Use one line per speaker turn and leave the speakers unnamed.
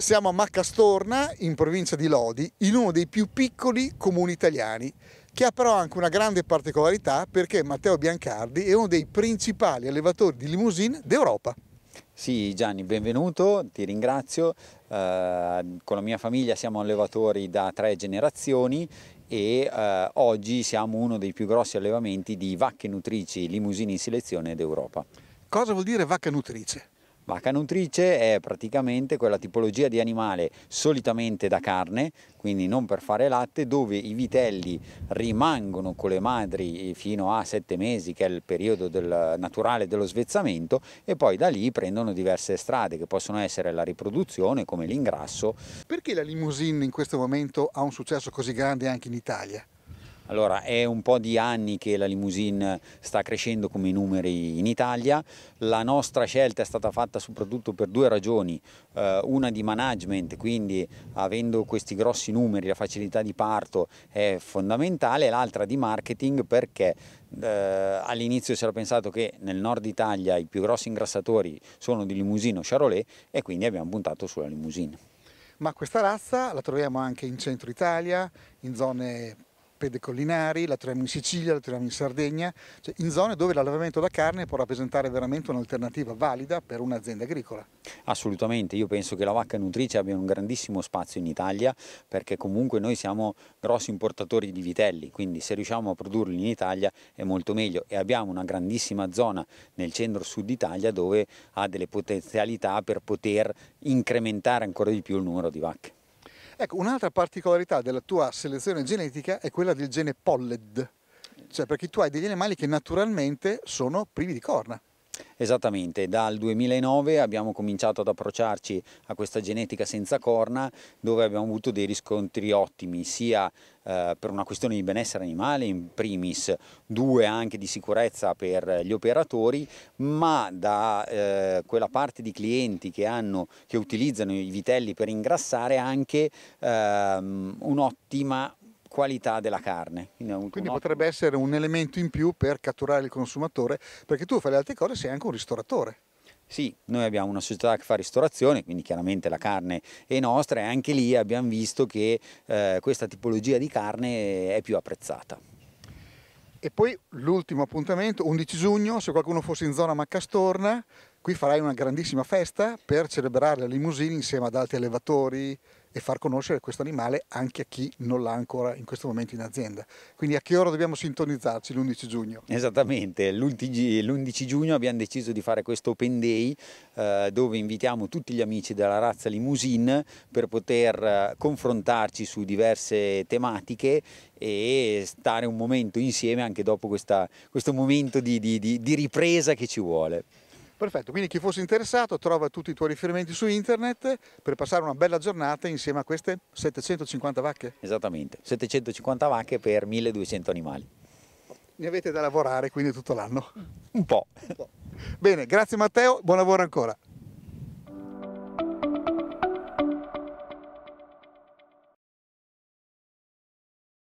Siamo a Maccastorna, in provincia di Lodi, in uno dei più piccoli comuni italiani, che ha però anche una grande particolarità perché Matteo Biancardi è uno dei principali allevatori di limousine d'Europa.
Sì Gianni, benvenuto, ti ringrazio. Eh, con la mia famiglia siamo allevatori da tre generazioni e eh, oggi siamo uno dei più grossi allevamenti di vacche nutrici limousine in selezione d'Europa. Cosa vuol dire vacca nutrice? Vacca nutrice è praticamente quella tipologia di animale solitamente da carne, quindi non per fare latte, dove i vitelli rimangono con le madri fino a sette mesi, che è il periodo del, naturale dello svezzamento, e poi da lì prendono diverse strade, che possono essere la riproduzione, come l'ingrasso.
Perché la limousine in questo momento ha un successo così grande anche in Italia?
Allora, è un po' di anni che la limousine sta crescendo come numeri in Italia, la nostra scelta è stata fatta soprattutto per due ragioni, eh, una di management, quindi avendo questi grossi numeri la facilità di parto è fondamentale, l'altra di marketing perché eh, all'inizio si era pensato che nel nord Italia i più grossi ingrassatori sono di limousine o charolais e quindi abbiamo puntato sulla limousine.
Ma questa razza la troviamo anche in centro Italia, in zone pede collinari, la troviamo in Sicilia, la troviamo in Sardegna, cioè in zone dove l'allevamento da carne può rappresentare veramente un'alternativa valida per un'azienda agricola.
Assolutamente, io penso che la vacca nutrice abbia un grandissimo spazio in Italia perché comunque noi siamo grossi importatori di vitelli, quindi se riusciamo a produrli in Italia è molto meglio e abbiamo una grandissima zona nel centro-sud Italia dove ha delle potenzialità per poter incrementare ancora di più il numero di vacche.
Ecco, un'altra particolarità della tua selezione genetica è quella del gene polled, cioè perché tu hai degli animali che naturalmente sono privi di corna.
Esattamente, dal 2009 abbiamo cominciato ad approcciarci a questa genetica senza corna dove abbiamo avuto dei riscontri ottimi sia eh, per una questione di benessere animale in primis, due anche di sicurezza per gli operatori, ma da eh, quella parte di clienti che, hanno, che, utilizzano i vitelli per ingrassare anche ehm, un'ottima qualità della carne. Quindi, Quindi
potrebbe ottimo... essere un elemento in più per catturare il consumatore, perché tu fra le altre cose sei anche un ristoratore.
Sì, noi abbiamo una società che fa ristorazione, quindi chiaramente la carne è nostra e anche lì abbiamo visto che eh, questa tipologia di carne è più apprezzata.
E poi l'ultimo appuntamento, 11 giugno, se qualcuno fosse in zona Maccastorna, qui farai una grandissima festa per celebrare la limousine insieme ad altri allevatori, e far conoscere questo animale anche a chi non l'ha ancora in questo momento in azienda. Quindi a che ora dobbiamo sintonizzarci l'11 giugno?
Esattamente, l'11 giugno abbiamo deciso di fare questo Open Day eh, dove invitiamo tutti gli amici della razza limousine per poter eh, confrontarci su diverse tematiche e stare un momento insieme anche dopo questa, questo momento di, di, di ripresa che ci vuole.
Perfetto, quindi chi fosse interessato trova tutti i tuoi riferimenti su internet per passare una bella giornata insieme a queste 750 vacche. Esattamente, 750 vacche per 1200 animali. Ne avete da lavorare quindi tutto l'anno? Un po'. Un po'. Bene, grazie Matteo, buon lavoro ancora.